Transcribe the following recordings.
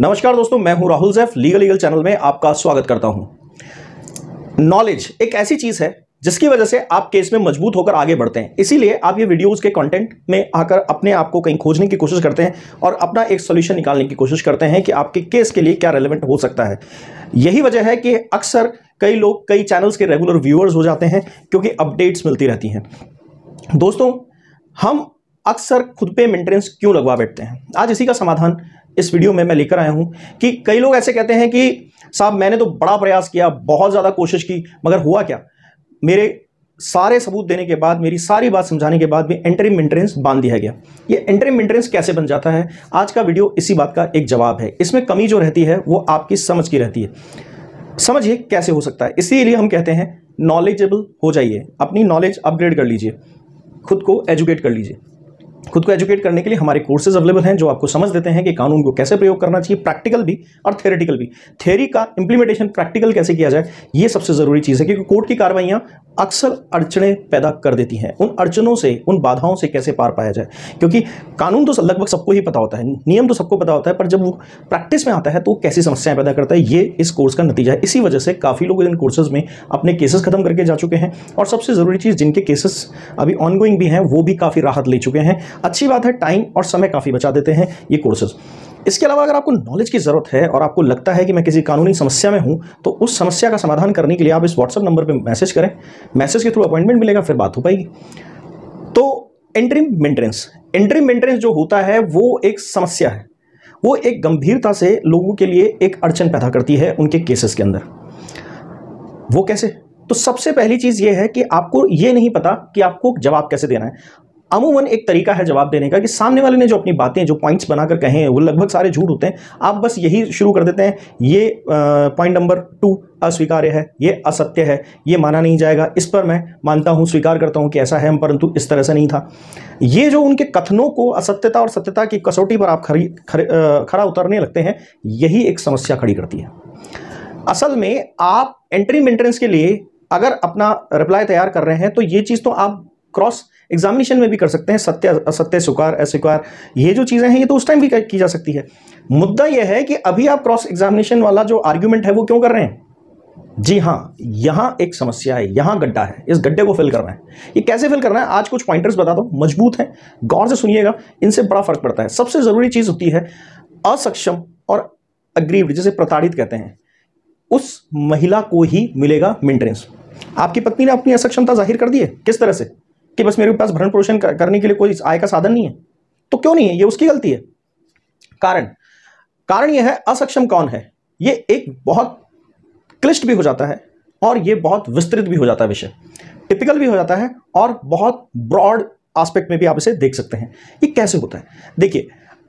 नमस्कार दोस्तों मैं हूं राहुल जैफ लीगल लीगल चैनल में आपका स्वागत करता हूं नॉलेज एक ऐसी चीज़ है जिसकी वजह से आप केस में मजबूत होकर आगे बढ़ते हैं इसीलिए आप ये वीडियोस के कंटेंट में आकर अपने आप को कहीं खोजने की कोशिश करते हैं और अपना एक सोल्यूशन निकालने की कोशिश करते हैं कि आपके केस के लिए क्या रेलिवेंट हो सकता है यही वजह है कि अक्सर कई लोग कई चैनल्स के रेगुलर व्यूअर्स हो जाते हैं क्योंकि अपडेट्स मिलती रहती हैं दोस्तों हम अक्सर खुद पे मेंटेनेंस क्यों लगवा बैठते हैं आज इसी का समाधान इस वीडियो में मैं लेकर आया हूं कि कई लोग ऐसे कहते हैं कि साहब मैंने तो बड़ा प्रयास किया बहुत ज़्यादा कोशिश की मगर हुआ क्या मेरे सारे सबूत देने के बाद मेरी सारी बात समझाने के बाद भी एंट्री मेंटेनेंस बांध दिया गया ये एंट्री मेंटेनेंस कैसे बन जाता है आज का वीडियो इसी बात का एक जवाब है इसमें कमी जो रहती है वो आपकी समझ की रहती है समझिए कैसे हो सकता है इसीलिए हम कहते हैं नॉलेजेबल हो जाइए अपनी नॉलेज अपग्रेड कर लीजिए खुद को एजुकेट कर लीजिए खुद को एजुकेट करने के लिए हमारे कोर्सेज अवेलेबल हैं जो आपको समझ देते हैं कि कानून को कैसे प्रयोग करना चाहिए प्रैक्टिकल भी और थेरेटिकल भी थेरी का इंप्लीमेंटेशन प्रैक्टिकल कैसे किया जाए ये सबसे ज़रूरी चीज़ है क्योंकि कोर्ट की कार्रवाइयाँ अक्सर अड़चने पैदा कर देती हैं उन अड़चनों से उन बाधाओं से कैसे पार पाया जाए क्योंकि कानून तो लगभग सबको ही पता होता है नियम तो सबको पता होता है पर जब वो प्रैक्टिस में आता है तो कैसी समस्याएं पैदा करता है ये इस कोर्स का नतीजा है इसी वजह से काफ़ी लोग इन कोर्सेज में अपने केसेस खत्म करके जा चुके हैं और सबसे ज़रूरी चीज़ जिनके केसेस अभी ऑनगोइंग भी हैं वो भी काफ़ी राहत ले चुके हैं अच्छी बात है टाइम और समय काफ़ी बचा देते हैं ये कोर्सेज़ इसके अलावा अगर आपको नॉलेज की ज़रूरत है और आपको लगता है कि मैं किसी कानूनी समस्या में हूं तो उस समस्या का समाधान करने के लिए आप इस व्हाट्सअप नंबर पर मैसेज करें मैसेज के थ्रू अपॉइंटमेंट मिलेगा फिर बात हो पाएगी तो एंट्री मेंटेनेंस एंट्री मेंटेनेंस जो होता है वो एक समस्या है वो एक गंभीरता से लोगों के लिए एक अड़चन पैदा करती है उनके केसेस के अंदर वो कैसे तो सबसे पहली चीज़ ये है कि आपको ये नहीं पता कि आपको जवाब कैसे देना है अमूमन एक तरीका है जवाब देने का कि सामने वाले ने जो अपनी बातें जो पॉइंट्स बनाकर कहे हैं वो लगभग सारे झूठ होते हैं आप बस यही शुरू कर देते हैं ये पॉइंट नंबर टू अस्वीकार्य है ये असत्य है ये माना नहीं जाएगा इस पर मैं मानता हूँ स्वीकार करता हूँ कि ऐसा है परंतु इस तरह से नहीं था ये जो उनके कथनों को असत्यता और सत्यता की कसौटी पर आप खरी खर, खरा उतरने लगते हैं यही एक समस्या खड़ी करती है असल में आप एंट्री मेंटेनेंस के लिए अगर अपना रिप्लाई तैयार कर रहे हैं तो ये चीज़ तो आप क्रॉस एग्जामिनेशन में भी कर सकते हैं सत्य असत्य स्वीकार अस्वीकार ये जो चीज़ें हैं ये तो उस टाइम भी की जा सकती है मुद्दा यह है कि अभी आप क्रॉस एग्जामिनेशन वाला जो आर्ग्यूमेंट है वो क्यों कर रहे हैं जी हाँ यहाँ एक समस्या है यहाँ गड्ढा है इस गड्ढे को फिल करना है ये कैसे फिल करना है आज कुछ पॉइंटर्स बता दो मजबूत हैं गौर से सुनिएगा इनसे बड़ा फर्क पड़ता है सबसे ज़रूरी चीज़ होती है असक्षम और अग्रीव्ड जिसे प्रताड़ित कहते हैं उस महिला को ही मिलेगा मेंटेनेंस आपकी पत्नी ने अपनी असक्षमता जाहिर कर दी है किस तरह से कि बस मेरे पास भरण पोषण करने के लिए कोई आय का साधन नहीं है तो क्यों नहीं है ये उसकी गलती है कारण कारण यह है असक्षम कौन है ये एक बहुत क्लिष्ट भी हो जाता है और ये बहुत विस्तृत भी हो जाता है विषय टिपिकल भी हो जाता है और बहुत ब्रॉड आस्पेक्ट में भी आप इसे देख सकते हैं ये कैसे होता है देखिए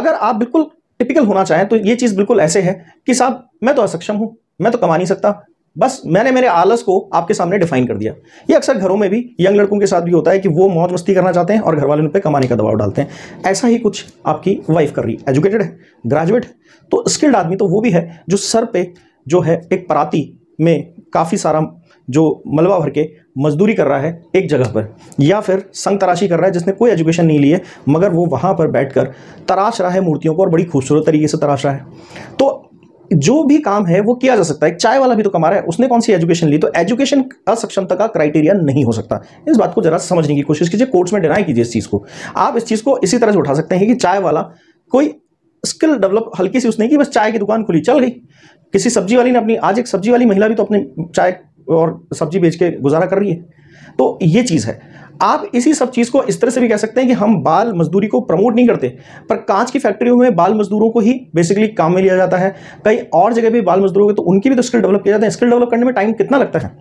अगर आप बिल्कुल टिपिकल होना चाहें तो ये चीज़ बिल्कुल ऐसे है कि साहब मैं तो असक्षम हूँ मैं तो कमा नहीं सकता बस मैंने मेरे आलस को आपके सामने डिफाइन कर दिया ये अक्सर घरों में भी यंग लड़कों के साथ भी होता है कि वो मौज मस्ती करना चाहते हैं और घर वाले उन पर कमाने का दबाव डालते हैं ऐसा ही कुछ आपकी वाइफ कर रही है एजुकेटेड है ग्रेजुएट है तो स्किल्ड आदमी तो वो भी है जो सर पे जो है एक पराती में काफ़ी सारा जो मलबा भर के मजदूरी कर रहा है एक जगह पर या फिर संग तराशी कर रहा है जिसने कोई एजुकेशन नहीं ली है मगर वो वहाँ पर बैठकर तराश रहा है मूर्तियों को और बड़ी खूबसूरत तरीके से तराश रहा है तो जो भी काम है वो किया जा सकता है चाय वाला भी तो कमा रहा है उसने कौन सी एजुकेशन ली तो एजुकेशन असक्षमता का क्राइटेरिया नहीं हो सकता इस बात को जरा समझने की कोशिश कीजिए कोर्ट्स में डिनाई कीजिए इस चीज़ को आप इस चीज़ को इसी तरह से उठा सकते हैं कि चाय वाला कोई स्किल डेवलप हल्की सी उसने की बस चाय की दुकान खुली चल गई किसी सब्जी वाली ने अपनी आज एक सब्जी वाली महिला भी तो अपनी चाय और सब्जी बेच के गुजारा कर रही है तो ये चीज़ है आप इसी सब चीज़ को इस तरह से भी कह सकते हैं कि हम बाल मजदूरी को प्रमोट नहीं करते पर कांच की फैक्ट्रियों में बाल मजदूरों को ही बेसिकली काम में लिया जाता है कई और जगह भी बाल मजदूरों के तो उनकी भी तो स्किल डेवलप किया जाता है स्किल डेवलप करने में टाइम कितना लगता है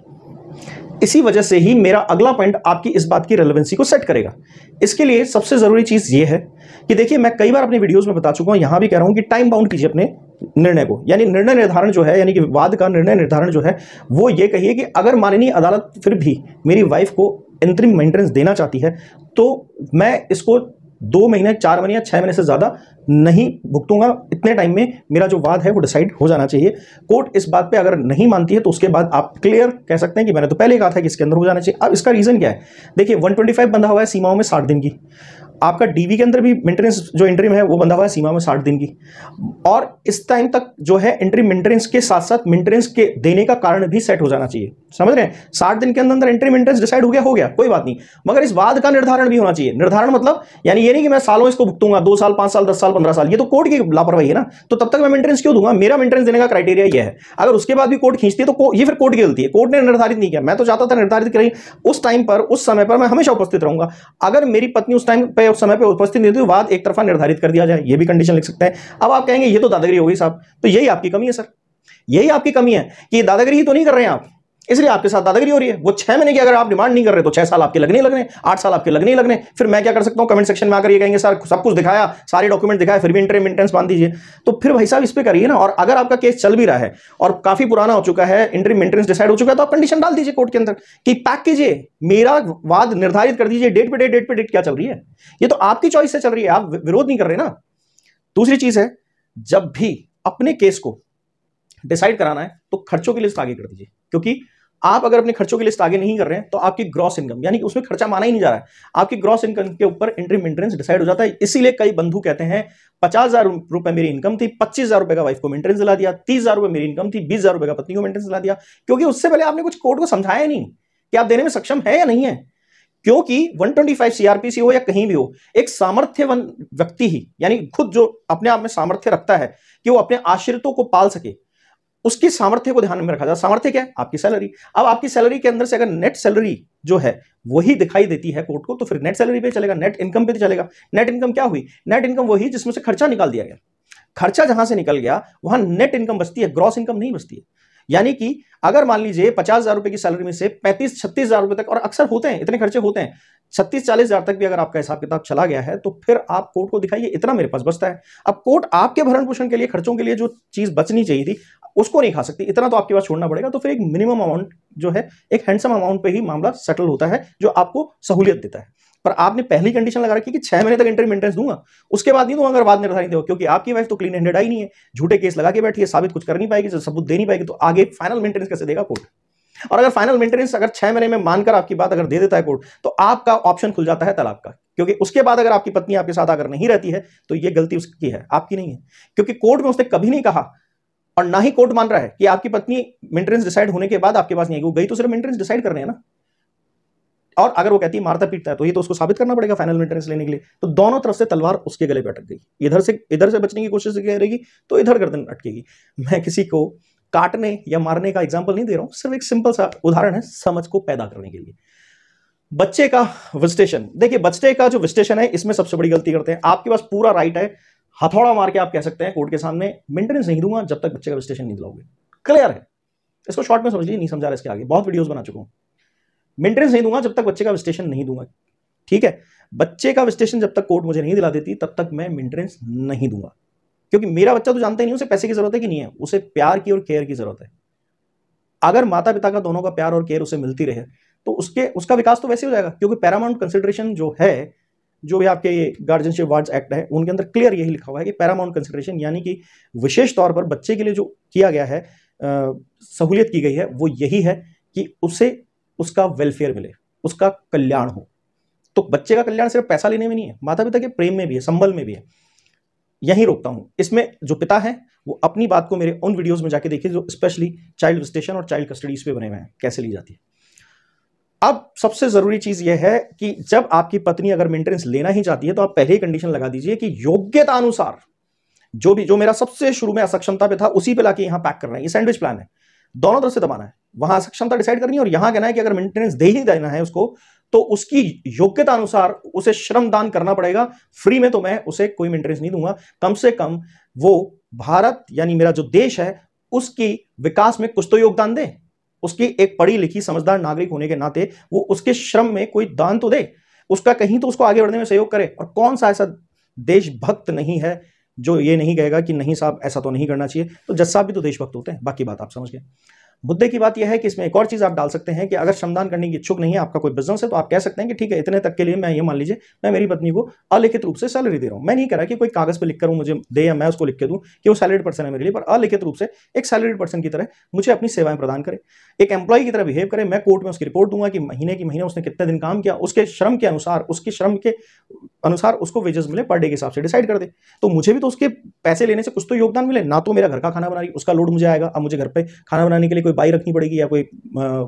इसी वजह से ही मेरा अगला पॉइंट आपकी इस बात की रेलिवेंसी को सेट करेगा इसके लिए सबसे ज़रूरी चीज़ यह है कि देखिए मैं कई बार अपने वीडियोस में बता चुका हूँ यहाँ भी कह रहा हूं कि टाइम बाउंड कीजिए अपने निर्णय को यानी निर्णय निर्धारण जो है यानी कि विवाद का निर्णय निर्धारण जो है वो ये कहिए कि अगर माननीय अदालत फिर भी मेरी वाइफ को अंतरिम मेंटेनेंस देना चाहती है तो मैं इसको दो महीने चार महीने या छः महीने से ज़्यादा नहीं भुगतूंगा इतने टाइम में मेरा जो वाद है वो डिसाइड हो जाना चाहिए कोर्ट इस बात पे अगर नहीं मानती है तो उसके बाद आप क्लियर कह सकते हैं कि मैंने तो पहले कहा था कि इसके अंदर हो जाना चाहिए अब इसका रीज़न क्या है देखिए 125 बंधा हुआ है सीमाओं में साठ दिन की आपका डीवी के अंदर भी मेंटेनेंस जो इंट्रीम है वो बंधा हुआ है सीमा में साठ दिन की और इस टाइम तक जो है एंट्री मेंटेनेंस के साथ साथ मेंटेनेंस के देने का कारण भी सेट हो जाना चाहिए समझ रहे हैं साठ दिन के अंदर अंदर एंट्री मेंटेनेंस डिसाइड हो गया हो गया कोई बात नहीं मगर इस बाद का निर्धारण भी होना चाहिए निर्धारण मतलब यानी ये नहीं कि मैं सालों इसको भुगतूंगा दो साल पांच साल दस साल पंद्रह साल ये तो कोर्ट की लापरवाही है ना तो तब तक मैं मेंटेनेंस क्यों दूंगा मेरा मेंटेनेंस देने का क्राइटेरिया यह है अगर उसके बाद भी कोर्ट खींचती है तो ये फिर कोर्ट की गलती है कोर्ट ने निर्धारित नहीं किया मैं तो चाहता था निर्धारित करें उस टाइम पर उस समय पर मैं हमेशा उपस्थित रहूंगा अगर मेरी पत्नी उस टाइम पर उस समय पर उपस्थित नहीं होती वाद एक तरफा निर्धारित कर दिया जाए ये भी कंडीशन लिख सकते हैं अब आप कहेंगे ये तो दादागिरी होगी साहब तो यही आपकी कमी है सर यही आपकी कमी है कि दादागिरी ही तो नहीं कर रहे हैं आप इसलिए आपके साथ दादागिरी हो रही है वो छह महीने की अगर आप डिमांड नहीं कर रहे तो छह साल आपके लगने लगने आठ साल आपके लगने लगने फिर मैं क्या कर सकता हूँ कमेंट सेक्शन में आकर ये कहेंगे सर सब कुछ दिखाया सारे डॉक्यूमेंट दिखाया फिर भी इंटरम इंटेंस बांध दीजिए तो फिर भाई साहब इस पर करिए ना और अगर आपका केस चल भी रहा है और काफी पुराना हो चुका है इंटरम मेंटेनेंस डिसाइड हो चुका है तो आप कंडीशन डाल दीजिए कोर्ट के अंदर कि पैक कीजिए मेरा वाद निर्धारित कर दीजिए डेट पे डेट डेट पे डेट क्या चल रही है ये तो आपकी चॉइस से चल रही है आप विरोध नहीं कर रहे ना दूसरी चीज है जब भी अपने केस को डिसाइड कराना है तो खर्चों की लिस्ट आगे कर दीजिए क्योंकि आप अगर अपने खर्चों की लिस्ट आगे नहीं कर रहे हैं तो आपकी ग्रॉस इनकम यानी कि उसमें खर्चा माना ही नहीं जा रहा है आपकी ग्रॉस इनकम के ऊपर एंट्री मेंटेनेंस डिसाइड हो जाता है इसीलिए कई बंधु कहते हैं पचास हजार रुपये मेरी इनकम थी पच्चीस हजार रुपए का वाइफ को मेंटेनेंस दिला दिया तीस हजार रुपये मेरी इनकम थी बीस हजार रुपये का पत्नी को मेंटेनेंस दिला दिया क्योंकि उससे पहले आपने कुछ कोर्ट को समझाया नहीं कि आप देने में सक्षम है या नहीं है क्योंकि 125 सीआरपीसी हो या कहीं भी हो एक सामर्थ्यवन व्यक्ति ही यानी खुद जो अपने आप में सामर्थ्य रखता है कि वो अपने आश्रितों को पाल सके उसकी सामर्थ्य को ध्यान में रखा जाए सामर्थ्य क्या है आपकी सैलरी अब आपकी सैलरी के अंदर से अगर नेट सैलरी जो है वही दिखाई देती है कोर्ट को तो फिर नेट सैलरी पे चलेगा नेट इनकम पे चलेगा नेट इनकम क्या हुई नेट इनकम वही जिसमें से खर्चा निकाल दिया गया खर्चा जहां से निकल गया वहां नेट इनकम बचती है ग्रॉस इनकम नहीं बचती है यानी कि अगर मान लीजिए पचास हजार रुपए की सैलरी में से पैंतीस छत्तीस हजार रुपए तक और अक्सर होते हैं इतने खर्चे होते हैं छत्तीस चालीस हजार तक भी अगर आपका हिसाब किताब चला गया है तो फिर आप कोर्ट को दिखाइए इतना मेरे पास बचता है अब कोर्ट आपके भरण पोषण के लिए खर्चों के लिए जो चीज बचनी चाहिए थी उसको नहीं खा सकती इतना तो आपके पास छोड़ना पड़ेगा तो फिर एक मिनिमम अमाउंट जो है एक हैंडसम अमाउंट पे ही मामला सेटल होता है जो आपको सहूलियत देता है पर आपने पहली कंडीशन लगा रखी कि छह महीने तक इंटरव्यू मेंटेनेंस दूंगा उसके बाद नहीं दूंगा अगर बाद में निर्धारित हो क्योंकि आपकी वाइफ तो क्लीन हैंडेड आई नहीं है झूठे केस लगा के बैठी है साबित कुछ कर नहीं पाएगी सबूत दे नहीं पाएगी तो आगे फाइनल मेंटेनेंस कैसे देगा कोर्ट और अगर फाइनल मेंटेनेंस अगर छह महीने में मानकर आपकी बात अगर दे देता है कोर्ट तो आपका ऑप्शन खुल जाता है तलाक का क्योंकि उसके बाद अगर आपकी पत्नी आपके साथ अगर नहीं रहती है तो यह गलती उसकी है आपकी नहीं है क्योंकि कोर्ट में उसने कभी नहीं कहा और ना ही कोर्ट मान रहा है कि आपकी पत्नी मेंटेनेंस डिसाइड होने के बाद आपके पास नहीं आएगी वो गई तो सिर्फ मेंटेनेंस डिसाइड करने है ना और अगर वो कहती है मारता पीटता है तो ये तो उसको साबित करना पड़ेगा फाइनल मेंटेनेंस लेने के लिए तो दोनों तरफ से तलवार उसके गले पर अटक गई इधर से इधर से बचने की कोशिश कह रहेगी तो इधर गर्दन अटकेगी मैं किसी को काटने या मारने का एग्जाम्पल नहीं दे रहा हूं सिर्फ एक सिंपल सा उदाहरण है समझ को पैदा करने के लिए बच्चे का विस्टेशन देखिए बच्चे का जो विस्टेशन है इसमें सबसे बड़ी गलती करते हैं आपके पास पूरा राइट है हथौड़ा मार के आप कह सकते हैं कोर्ट के सामने मेंटेनेंस नहीं दूंगा जब तक बच्चे का विस्टेशन नहीं दिलाओगे क्लियर है इसको शॉर्ट में समझ लीजिए नहीं समझा रहा इसके आगे बहुत वीडियोस बना चुका हूं मेंटेनेंस नहीं दूंगा जब तक बच्चे का विस्टेशन नहीं दूंगा ठीक है बच्चे का विस्टेशन जब तक कोर्ट मुझे नहीं दिला देती तब तक मैं मेंटेनेंस नहीं दूंगा क्योंकि मेरा बच्चा तो जानते ही नहीं उसे पैसे की जरूरत है कि नहीं है उसे प्यार की और केयर की जरूरत है अगर माता पिता का दोनों का प्यार और केयर उसे मिलती रहे तो उसके उसका विकास तो वैसे हो जाएगा क्योंकि पैरामाउंट कंसिडरेशन जो है जो भी आपके ये गार्जियनशिप वार्ड्स एक्ट है उनके अंदर क्लियर यही लिखा हुआ है कि पैरामाउंट कंसिडरेशन यानी कि विशेष तौर पर बच्चे के लिए जो किया गया है सहूलियत की गई है वो यही है कि उसे उसका वेलफेयर मिले उसका कल्याण हो तो बच्चे का कल्याण सिर्फ पैसा लेने में नहीं है माता पिता के प्रेम में भी है संबल में भी है यहीं रोकता हूँ इसमें जो पिता है वो अपनी बात को मेरे उन वीडियोज़ में जाके देखिए जो स्पेशली चाइल्ड विस्टेशन और चाइल्ड कस्टडीज़ पे बने हुए हैं कैसे ली जाती है अब सबसे ज़रूरी चीज़ यह है कि जब आपकी पत्नी अगर मेंटेनेंस लेना ही चाहती है तो आप पहले ही कंडीशन लगा दीजिए कि योग्यता अनुसार जो भी जो मेरा सबसे शुरू में असक्षमता पे था उसी पे लाके यहां पैक कर रहे ये सैंडविच प्लान है दोनों तरफ से दबाना है वहां असक्षमता डिसाइड करनी है और यहां कहना है कि अगर मेंटेनेंस दे ही देना है उसको तो उसकी योग्यता अनुसार उसे श्रम दान करना पड़ेगा फ्री में तो मैं उसे कोई मेंटेनेंस नहीं दूंगा कम से कम वो भारत यानी मेरा जो देश है उसकी विकास में कुछ तो योगदान दे उसकी एक पढ़ी लिखी समझदार नागरिक होने के नाते वो उसके श्रम में कोई दान तो दे उसका कहीं तो उसको आगे बढ़ने में सहयोग करे और कौन सा ऐसा देशभक्त नहीं है जो ये नहीं कहेगा कि नहीं साहब ऐसा तो नहीं करना चाहिए तो जज साहब भी तो देशभक्त होते हैं बाकी बात आप समझ गए मुद्दे की बात यह है कि इसमें एक और चीज़ आप डाल सकते हैं कि अगर श्रमदान करने की इच्छुक नहीं है आपका कोई बिजनेस है तो आप कह सकते हैं कि ठीक है इतने तक के लिए मैं ये मान लीजिए मैं मेरी पत्नी को अलिखित रूप से सैलरी दे रहा हूं मैं नहीं कह रहा कि कोई कागज़ पर लिख कर मुझे दे या मैं उसको लिख के दूँ कि वो सैलरी पर्सन है मेरे लिए पर अलिखित रूप से एक सैलरीड पर्सन की तरह मुझे अपनी सेवाएं प्रदान करे एक एम्प्लॉय की तरह बिहेव करे मैं कोर्ट में उसकी रिपोर्ट दूंगा कि महीने की महीने उसने कितने दिन काम किया उसके श्रम के अनुसार उसके श्रम के अनुसार उसको वेजेस मिले पर डे के हिसाब से डिसाइड कर दे तो मुझे भी तो उसके पैसे लेने से कुछ तो योगदान मिले ना तो मेरा घर का खाना बना रही उसका लोड मुझे आएगा अब मुझे घर पर खाना बनाने के लिए कोई बाई रखनी पड़ेगी या कोई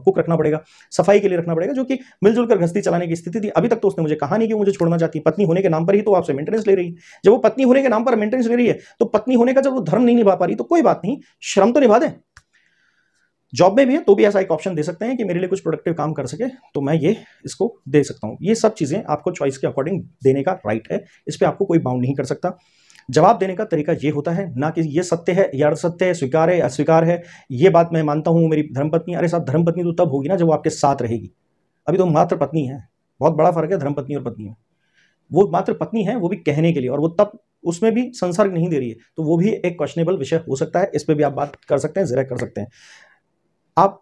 कुक रखना पड़ेगा सफाई के लिए रखना पड़ेगा जो कि मिलजुल कर गृहस्थी चलाने की स्थिति थी अभी तक तो उसने मुझे कहा नहीं कि मुझे छोड़ना चाहती पत्नी होने के नाम पर ही तो आपसे मेंटेनेंस ले रही है जब वो पत्नी होने के नाम पर मेंटेनेंस ले रही है तो पत्नी होने का जब वो धर्म नहीं निभा पा रही तो कोई बात नहीं श्रम तो निभा दे जॉब में भी है तो भी ऐसा एक ऑप्शन दे सकते हैं कि मेरे लिए कुछ प्रोडक्टिव काम कर सके तो मैं ये इसको दे सकता हूँ ये सब चीज़ें आपको चॉइस के अकॉर्डिंग देने का राइट है इस पर आपको कोई बाउंड नहीं कर सकता जवाब देने का तरीका ये होता है ना कि ये सत्य है या सत्य है स्वीकार है अस्वीकार है ये बात मैं मानता हूँ मेरी धर्मपत्नी अरे साहब धर्मपत्नी तो तब होगी ना जब वो आपके साथ रहेगी अभी तो मात्र पत्नी है बहुत बड़ा फर्क है धर्मपत्नी और पत्नी में वो मात्र पत्नी है वो भी कहने के लिए और वो तब उसमें भी संसर्ग नहीं दे रही है तो वो भी एक क्वेश्चनेबल विषय हो सकता है इस पर भी आप बात कर सकते हैं जरा कर सकते हैं आप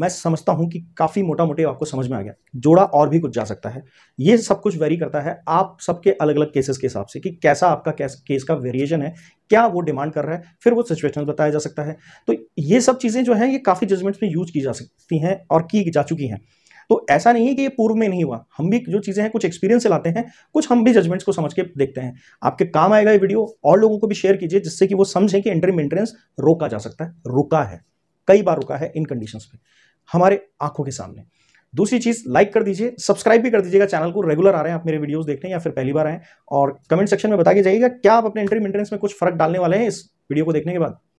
मैं समझता हूँ कि काफ़ी मोटा मोटी आपको समझ में आ गया जोड़ा और भी कुछ जा सकता है ये सब कुछ वेरी करता है आप सबके अलग अलग केसेस के हिसाब से कि कैसा आपका केस केस का वेरिएशन है क्या वो डिमांड कर रहा है फिर वो सिचुएशन बताया जा सकता है तो ये सब चीज़ें जो हैं ये काफ़ी जजमेंट्स में यूज की जा सकती हैं और की जा चुकी हैं तो ऐसा नहीं है कि ये पूर्व में नहीं हुआ हम भी जो चीज़ें हैं कुछ एक्सपीरियंस से लाते हैं कुछ हम भी जजमेंट्स को समझ के देखते हैं आपके काम आएगा ये वीडियो और लोगों को भी शेयर कीजिए जिससे कि वो समझें कि एंट्री मेंटेनेंस रोका जा सकता है रुका है कई बार रुका है इन कंडीशंस में हमारे आंखों के सामने दूसरी चीज़ लाइक कर दीजिए सब्सक्राइब भी कर दीजिएगा चैनल को रेगुलर आ रहे हैं आप मेरे वीडियोस देखने या फिर पहली बार आए और कमेंट सेक्शन में बता के जाइएगा क्या आप अपने इंटरव्यू मेंटेनेंस में कुछ फर्क डालने वाले हैं इस वीडियो को देखने के बाद